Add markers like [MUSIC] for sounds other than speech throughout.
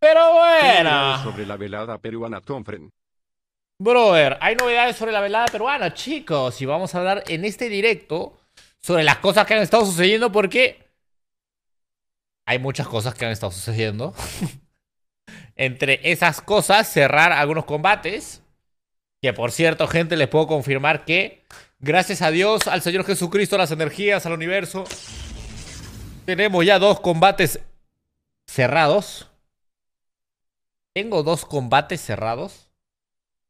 Pero bueno. Sobre la velada peruana, Brother, hay novedades sobre la velada peruana, chicos. Y vamos a hablar en este directo sobre las cosas que han estado sucediendo porque hay muchas cosas que han estado sucediendo. [LAUGHS] Entre esas cosas, cerrar algunos combates. Que por cierto, gente, les puedo confirmar que gracias a Dios, al Señor Jesucristo, a las energías, al universo, tenemos ya dos combates cerrados. Tengo dos combates cerrados,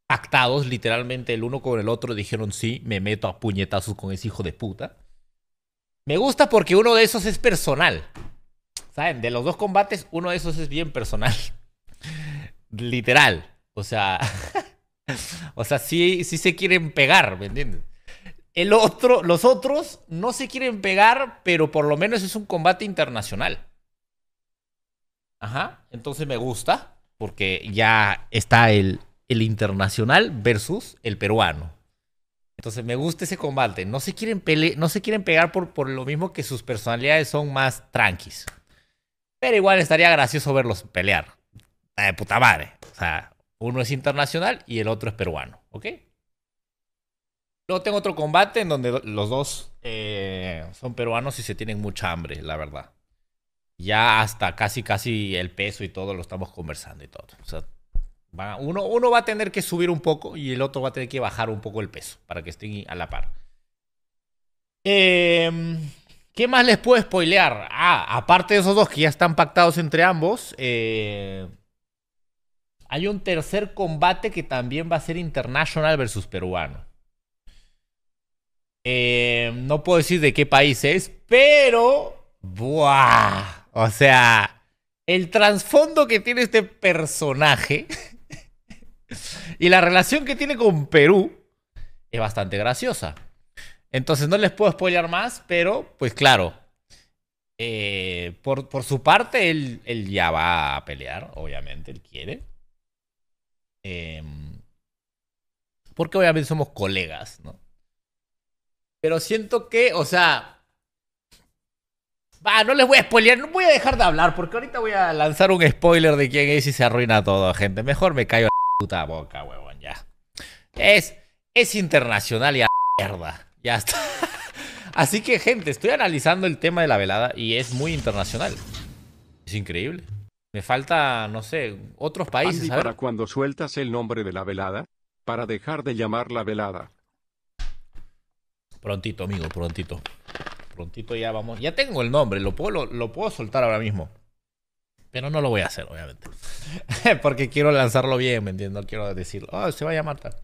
actados, literalmente el uno con el otro. Dijeron, sí, me meto a puñetazos con ese hijo de puta. Me gusta porque uno de esos es personal. ¿Saben? De los dos combates, uno de esos es bien personal. [LAUGHS] Literal. O sea, [LAUGHS] o sea, sí, se quieren pegar, ¿me entiendes? El otro, los otros no se quieren pegar, pero por lo menos es un combate internacional. Ajá, entonces me gusta porque ya está el, el internacional versus el peruano. Entonces me gusta ese combate. No se quieren, pelear no se quieren pegar por, por lo mismo que sus personalidades son más tranquis. Pero igual estaría gracioso verlos pelear. de puta madre. O sea, uno es internacional y el otro es peruano. ¿Ok? Luego tengo otro combate en donde los dos eh, son peruanos y se tienen mucha hambre, la verdad ya hasta casi, casi el peso y todo lo estamos conversando y todo. uno, uno va a tener que subir un poco y el otro va a tener que bajar un poco el peso para que estén a la par. Em, ¿Qué más les puedo spoilear? Ah, aparte de esos dos que ya están pactados entre ambos, eh, hay un tercer combate que también va a ser internacional versus peruano. Em, no puedo decir de qué país es, pero... ¡Buah! O sea, el trasfondo que tiene este personaje [LAUGHS] y la relación que tiene con Perú es bastante graciosa. Entonces no les puedo apoyar más, pero pues claro, eh, por, su parte él, ya va a pelear, obviamente, él quiere. Em, porque obviamente somos colegas, ¿no? Pero siento que, o sea, Va, no les voy a spoilear, no voy a dejar de hablar porque ahorita voy a lanzar un spoiler de quién es y se arruina todo, gente. Mejor me callo la puta boca, huevón, ya. Es, es internacional y a mierda. Ya está. [LAUGHS] Así que, gente, estoy analizando el tema de la velada y es muy internacional. Es increíble. Me falta, no sé, otros países. para cuando sueltas el nombre de la velada? Para dejar de llamar la velada. Prontito, amigo, prontito. Prontito ya vamos. Ya tengo el nombre, lo puedo, lo, puedo soltar ahora mismo. Pero no lo voy a hacer, obviamente. [LAUGHS] Porque quiero lanzarlo bien, ¿me entiendes? No quiero decir, oh, se va a llamar